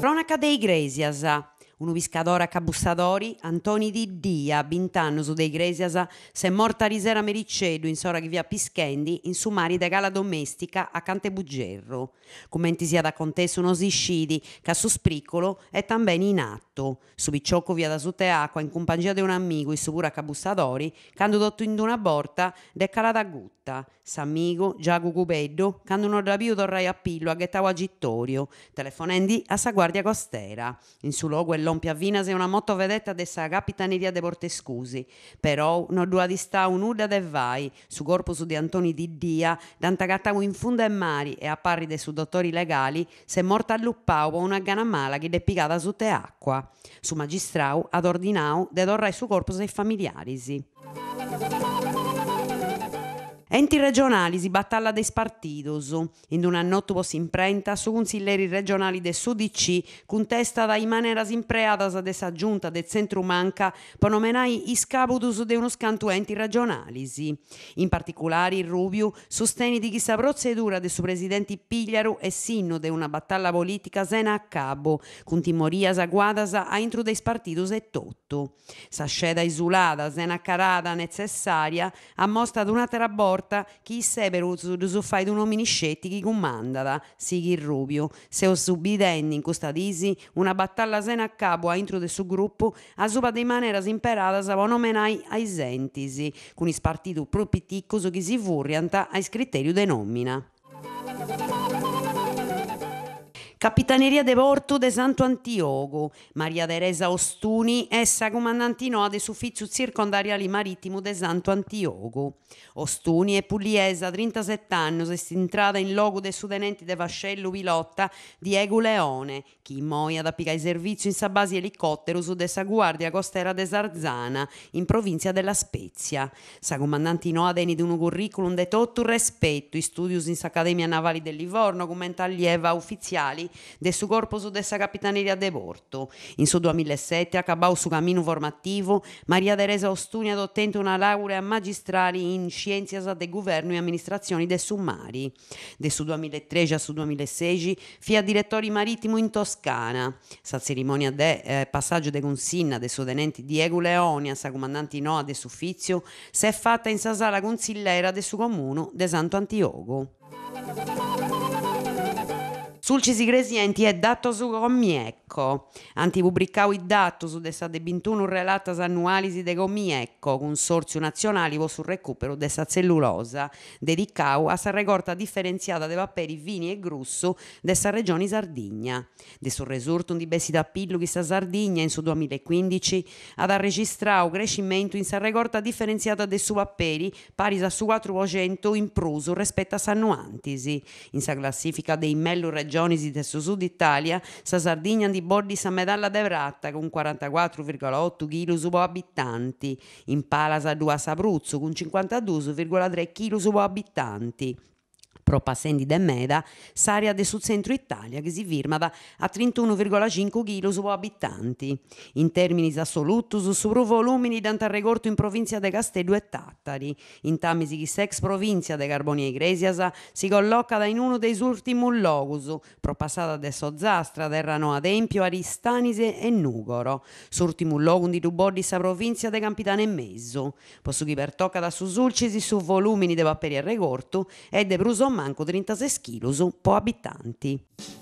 Pro neka da igra izjaza a Cabustadori, Antoni di Dia, su dei Gresiasa, se morta risera Mericedu in sora via Pischendi, in sumari de gala domestica a Cante Bugerro. Commenti sia da contesto uno siscidi, che a su spriccolo è tambeni in atto. Su bicciocco via da sute acqua in compagnia di un amico, il supura Cabussadori, quando dotto in una borta de cala da gutta. S'amico, Giagu Cubeddo, quando non rapiu torrai a Pillo a Ghettau Agittorio, telefonendi a sa guardia costera. In su logo è Don Piavina se una moto vedetta dessa capitaneria de Portescusi. Però non dua di sta un'uda de vai, su corpus di Antoni Di Dia, d'antacattavo in funda e mari e a parri de su dottori legali, se morta alluppau con una gana mala che deppicata su te acqua. Su magistrau ad ordinau de dorrai su corpus ai familiarisi. Enti regionali si battalla dei spartidos. In una notubos imprenta, su consiglieri regionali del SUDC contesta in maneras impreadas de sa giunta del centro manca ponomenai iscabudus de uno scanto enti regionalisi. In particolare, il Rubio sosteni di chi sa procedura de su presidenti Pigliaru e sinno de una battalla politica sena a capo, con timorias aguadas a intro dei spartidos e totto. Sa sceda isolata, sena carada necessaria, a mostra ad una terabora porta chi sei per usufruire di un omniscetti che comandava, Sighi Rubio. Se ho subitenni in questa disi una battaglia sena a capo a intro del suo gruppo, a sopa di maniera simperata a nomenai ai sentisi, con il partito proprio che si furrianta ai criterio de nomina. Capitaneria de Porto de Santo Antiogo, Maria Teresa Ostuni, essa comandantinoa de suffizio circondariali marittimo de Santo Antiogo. Ostuni è pugliesa, 37 anni, entrata in logo de sudenenti de vascello pilotta Diego Leone, chi moia da pica i servizio in sabasi elicottero su de sa guardia costera de Sarzana, in provincia della Spezia. Sa comandantinoa deni di un curriculum de totto rispetto, i studios in sa Accademia Navali del Livorno come allieva ufficiali del suo corpo su dessa Capitaneria de Porto. In su 2007 acabò su cammino formativo Maria Teresa Ostuni ad ottento una laurea magistrale in Scienze de Governo e Amministrazioni de Summari. De su 2013 a su 2016 fia direttore marittimo in Toscana. Sa cerimonia de eh, passaggio de consinna de su tenente Diego Leonia, sa comandante Noa de Suffizio, si è fatta in sa sala consigliera de su comune de Santo Antiogo. Sulcis gresienti è dato su gomiecco. Antipubricau dato su destate 21 relatas annualisi de gomiecco, consorzio nazionale vo sul recupero de sa cellulosa, dedicau a sa recorta differenziata de paperi vini e grusso de sa regione Sardigna. De sul resurtum di da Pillu che sa Sardigna in su 2015 ad a arregistrau crescimento in sa recorta differenziata de su paperi pari a su 4% in pruso rispetto a sa nuantisi. In sa classifica dei Mello Regione Gionisi del Sud Italia, sa Sardegna di Bordi San Medalla de Vratta con 44,8 kg su abitanti, in Palasa due Sabruzzo con 52,3 kg su abitanti, propassando de meda, s'area de su centro Italia che si firmava a 31,5 kg su abitanti. In termini assolutos, su pro volumini d'antarregorto in provincia de Castello e Tattari. In tamisi chi sex provincia de Carbonia Igresias si colloca da in uno dei ultimi logus, propassata de Sozzastra, Terrano Adempio, Aristanise e Nugoro. S'ultimo logo di Ruboddi sa provincia de Campitano e Mezzo. Posso chi pertocca da Susulcisi su volumini de paperi e regorto e de Brusom manco 36 kg po' abitanti.